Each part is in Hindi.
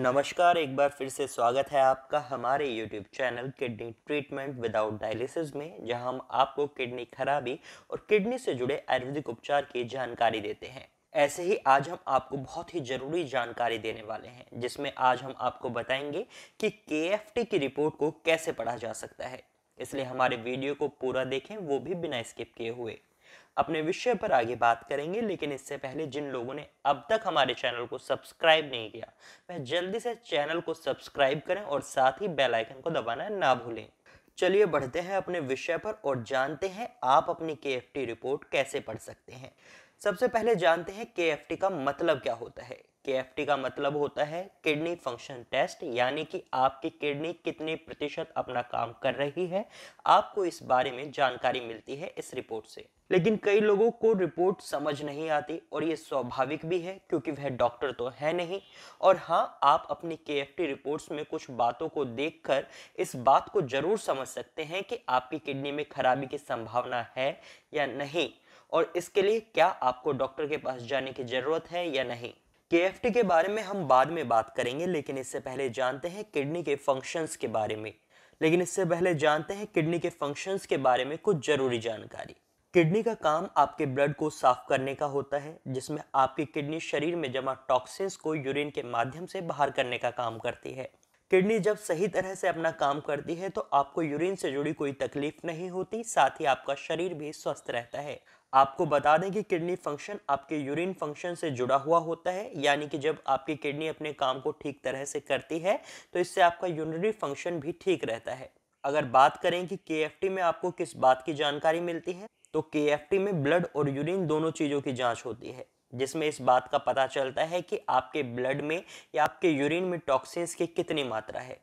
नमस्कार एक बार फिर से स्वागत है आपका हमारे YouTube channel kidney treatment without dialysis में जहां हम आपको किडनी खराबी और किडनी से जुड़े आयुर्वेदिक उपचार की जानकारी देते हैं ऐसे ही आज हम आपको बहुत ही ज़रूरी जानकारी देने वाले हैं जिसमें आज हम आपको बताएंगे कि के की रिपोर्ट को कैसे पढ़ा जा सकता है इसलिए हमारे वीडियो को पूरा देखें वो भी बिना स्किप किए हुए अपने विषय पर आगे बात करेंगे लेकिन इससे पहले जिन लोगों ने अब तक हमारे चैनल को सब्सक्राइब नहीं किया वह जल्दी से चैनल को सब्सक्राइब करें और साथ ही बेल आइकन को दबाना ना भूलें चलिए बढ़ते हैं अपने विषय पर और जानते हैं आप अपनी के रिपोर्ट कैसे पढ़ सकते हैं सबसे पहले जानते हैं के का मतलब क्या होता है के का मतलब होता है किडनी फंक्शन टेस्ट यानी कि आपकी किडनी कितने प्रतिशत अपना काम कर रही है आपको इस बारे में जानकारी मिलती है इस रिपोर्ट से लेकिन कई लोगों को रिपोर्ट समझ नहीं आती और ये स्वाभाविक भी है क्योंकि वह डॉक्टर तो है नहीं और हाँ आप अपनी के रिपोर्ट्स में कुछ बातों को देखकर इस बात को जरूर समझ सकते हैं कि आपकी किडनी में खराबी की संभावना है या नहीं और इसके लिए क्या आपको डॉक्टर के पास जाने की ज़रूरत है या नहीं के के बारे में हम बाद में बात करेंगे लेकिन इससे पहले जानते हैं किडनी के फंक्शंस के बारे में लेकिन इससे पहले जानते हैं किडनी के फंक्शंस के बारे में कुछ ज़रूरी जानकारी किडनी का काम आपके ब्लड को साफ करने का होता है जिसमें आपकी किडनी शरीर में जमा टॉक्सिन्स को यूरिन के माध्यम से बाहर करने का काम करती है किडनी जब सही तरह से अपना काम करती है तो आपको यूरिन से जुड़ी कोई तकलीफ नहीं होती साथ ही आपका शरीर भी स्वस्थ रहता है आपको बता दें कि किडनी फंक्शन आपके यूरिन फंक्शन से जुड़ा हुआ होता है यानी कि जब आपकी किडनी अपने काम को ठीक तरह से करती है तो इससे आपका यूरिनरी फंक्शन भी ठीक रहता है अगर बात करें कि के में आपको किस बात की जानकारी मिलती है तो के में ब्लड और यूरिन दोनों चीज़ों की जाँच होती है जिसमें इस बात का पता चलता है कि आपके ब्लड में या आपके यूरिन में टॉक्सिन्स की कितनी मात्रा है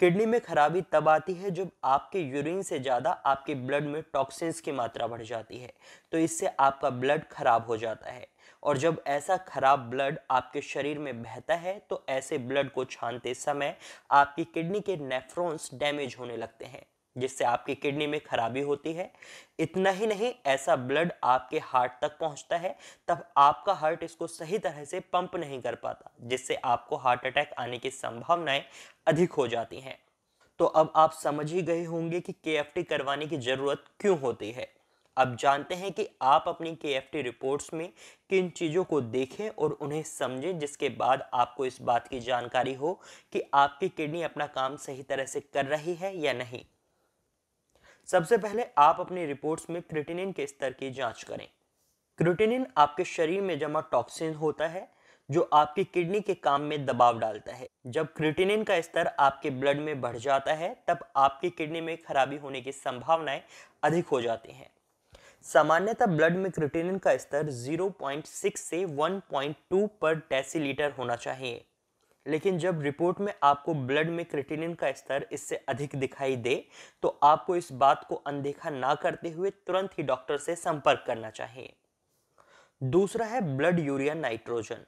किडनी में खराबी तब आती है जब आपके यूरिन से ज़्यादा आपके ब्लड में टॉक्सिन्स की मात्रा बढ़ जाती है तो इससे आपका ब्लड खराब हो जाता है और जब ऐसा खराब ब्लड आपके शरीर में बहता है तो ऐसे ब्लड को छानते समय आपकी किडनी के नेफ्रॉन्स डैमेज होने लगते हैं जिससे आपकी किडनी में खराबी होती है इतना ही नहीं ऐसा ब्लड आपके हार्ट तक पहुंचता है तब आपका हार्ट इसको सही तरह से पंप नहीं कर पाता जिससे आपको हार्ट अटैक आने की संभावनाएं अधिक हो जाती हैं तो अब आप समझ ही गए होंगे कि के करवाने की ज़रूरत क्यों होती है अब जानते हैं कि आप अपनी के रिपोर्ट्स में किन चीज़ों को देखें और उन्हें समझें जिसके बाद आपको इस बात की जानकारी हो कि आपकी किडनी अपना काम सही तरह से कर रही है या नहीं सबसे पहले आप अपनी रिपोर्ट्स में क्रिटिनिन के स्तर की जांच करें क्रिटिनिन आपके शरीर में जमा टॉक्सिन होता है जो आपकी किडनी के काम में दबाव डालता है जब क्रिटिनिन का स्तर आपके ब्लड में बढ़ जाता है तब आपकी किडनी में खराबी होने की संभावनाएं अधिक हो जाती हैं सामान्यतः ब्लड में क्रिटिनिन का स्तर 0.6 से 1.2 पर डेसीलीटर होना चाहिए लेकिन जब रिपोर्ट में आपको ब्लड में क्रिटिनिन का स्तर इससे अधिक दिखाई दे तो आपको इस बात को अनदेखा ना करते हुए तुरंत ही डॉक्टर से संपर्क करना चाहिए दूसरा है ब्लड यूरिया नाइट्रोजन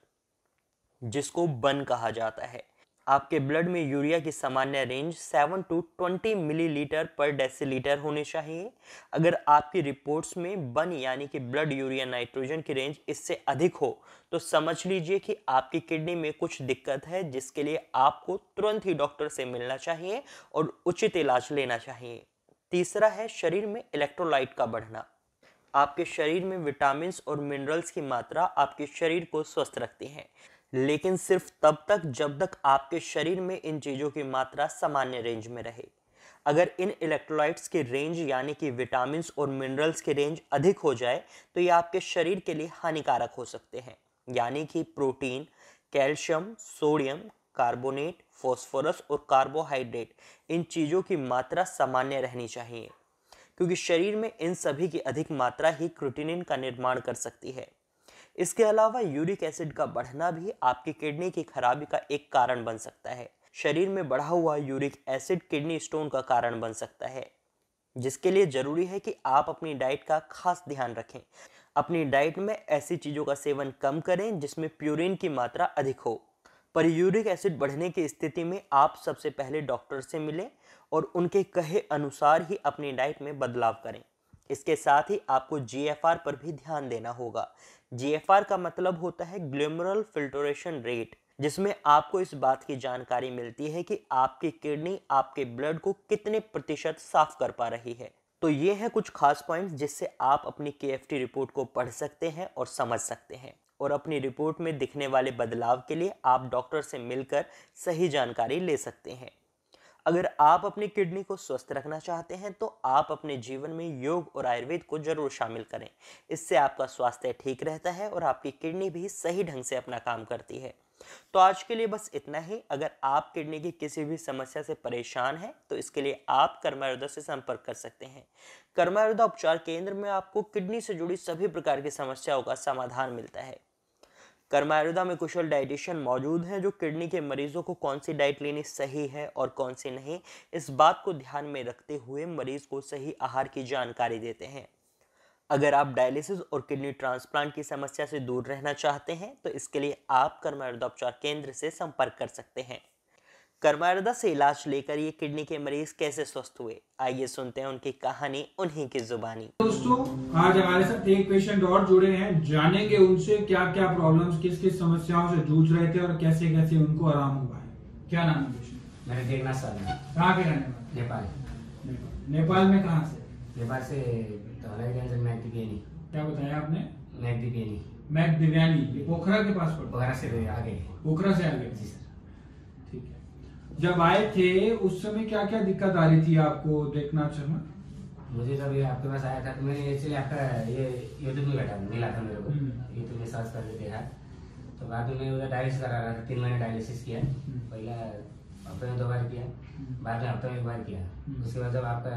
जिसको बन कहा जाता है आपके ब्लड में यूरिया की सामान्य range 7 to 20 millilitre per decilitre होनी चाहिए अगर आपकी रिपोर्ट्स में बन यानी कि ब्लड यूरिया नाइट्रोजन की रेंज इससे अधिक हो तो समझ लीजिए कि आपकी किडनी में कुछ दिक्कत है जिसके लिए आपको तुरंत ही डॉक्टर से मिलना चाहिए और उचित इलाज लेना चाहिए तीसरा है शरीर में इलेक्ट्रोलाइट का बढ़ना आपके शरीर में विटामिन और मिनरल्स की मात्रा आपके शरीर को स्वस्थ रखती है लेकिन सिर्फ तब तक जब तक आपके शरीर में इन चीज़ों की मात्रा सामान्य रेंज में रहे अगर इन इलेक्ट्रोलाइट्स की रेंज यानी कि विटामिन और मिनरल्स की रेंज अधिक हो जाए तो ये आपके शरीर के लिए हानिकारक हो सकते हैं यानी कि protein calcium sodium carbonate phosphorus और कार्बोहाइड्रेट इन चीज़ों की मात्रा सामान्य रहनी चाहिए क्योंकि शरीर में इन सभी की अधिक मात्रा ही क्रोटीनिन का निर्माण कर सकती है इसके अलावा यूरिक एसिड का बढ़ना भी आपकी किडनी की खराबी का एक कारण बन सकता है शरीर में बढ़ा हुआ यूरिक एसिड किडनी स्टोन का कारण बन सकता है जिसके लिए ज़रूरी है कि आप अपनी डाइट का खास ध्यान रखें अपनी डाइट में ऐसी चीज़ों का सेवन कम करें जिसमें प्यूरिन की मात्रा अधिक हो पर यूरिक एसिड बढ़ने की स्थिति में आप सबसे पहले डॉक्टर से मिलें और उनके कहे अनुसार ही अपनी डाइट में बदलाव करें इसके साथ ही आपको जी पर भी ध्यान देना होगा जी का मतलब होता है ग्लोमरल फिल्टरेशन रेट जिसमें आपको इस बात की जानकारी मिलती है कि आपकी किडनी आपके ब्लड को कितने प्रतिशत साफ कर पा रही है तो ये है कुछ खास पॉइंट्स जिससे आप अपनी के रिपोर्ट को पढ़ सकते हैं और समझ सकते हैं और अपनी रिपोर्ट में दिखने वाले बदलाव के लिए आप डॉक्टर से मिलकर सही जानकारी ले सकते हैं अगर आप अपनी किडनी को स्वस्थ रखना चाहते हैं तो आप अपने जीवन में योग और आयुर्वेद को जरूर शामिल करें इससे आपका स्वास्थ्य ठीक रहता है और आपकी किडनी भी सही ढंग से अपना काम करती है तो आज के लिए बस इतना ही अगर आप किडनी की किसी भी समस्या से परेशान हैं तो इसके लिए आप कर्मायुदा से संपर्क कर सकते हैं कर्मायुदा उपचार केंद्र में आपको किडनी से जुड़ी सभी प्रकार की समस्याओं का समाधान मिलता है कर्मायरुदा में कुशल डाइटिशियन मौजूद हैं जो किडनी के मरीजों को कौन सी डाइट लेनी सही है और कौन सी नहीं इस बात को ध्यान में रखते हुए मरीज को सही आहार की जानकारी देते हैं अगर आप डायलिसिस और किडनी ट्रांसप्लांट की समस्या से दूर रहना चाहते हैं तो इसके लिए आप कर्मायुदा उपचार केंद्र से संपर्क कर सकते हैं कर्मारदा से इलाज लेकर ये किडनी के मरीज कैसे स्वस्थ हुए आइए सुनते हैं उनकी कहानी उन्हीं की जुबानी दोस्तों आज हमारे साथ एक पेशेंट और जुड़े हैं जानेंगे उनसे क्या क्या प्रॉब्लम किस किस समस्याओं से जूझ रहे थे और कैसे कैसे उनको आराम हुआ है क्या नाम है देखना सर कहाँ के रहने नेपाल नेपाल में कहाँ से नेपाल से क्या बताया आपने मैक दिव्यानी मैक दिव्यानी पोखरा के पास पोखरा से आगे पोखरा से आगे जी सर जब आए थे उस समय क्या क्या दिक्कत आ रही थी आपको देखना शर्मा मुझे जब तो ये आपके पास आया था तो मैंने एक्चुअली आपका ये यूट्यूब में बैठा मिला था मेरे को यूट्यूब हम्म। में सर्च करके देखा तो बाद में उधर डायलिसिस करा रहा था तीन महीने डायलिसिस किया हम्म। पहला हफ्ते में दो बार किया बाद में हफ्ते में एक बार किया हम्म। उसके बाद जब आपका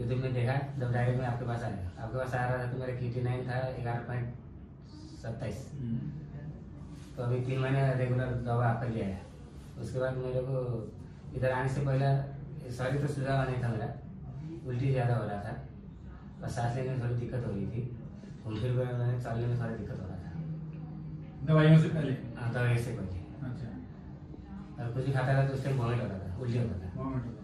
यूट्यूब में देखा जब डायरेक्ट में आपके पास आया आपके पास आ रहा था तो मेरा की नाइन था ग्यारह पॉइंट सत्ताईस तो अभी तीन महीने रेगुलर दवा आपका लिया है उसके बाद मेरे को इधर आने से पहले शरीर तो सुझावा नहीं था मेरा उल्टी ज़्यादा हो रहा था और सांस लेने में थोड़ी दिक्कत हो रही थी घूम फिर मैंने चलने में थोड़ा दिक्कत हो रहा था दवाइयों से पहले हाँ दवाई से पहले अच्छा और कुछ भी खाता था तो उससे वॉमिट होता था उल्टी होता था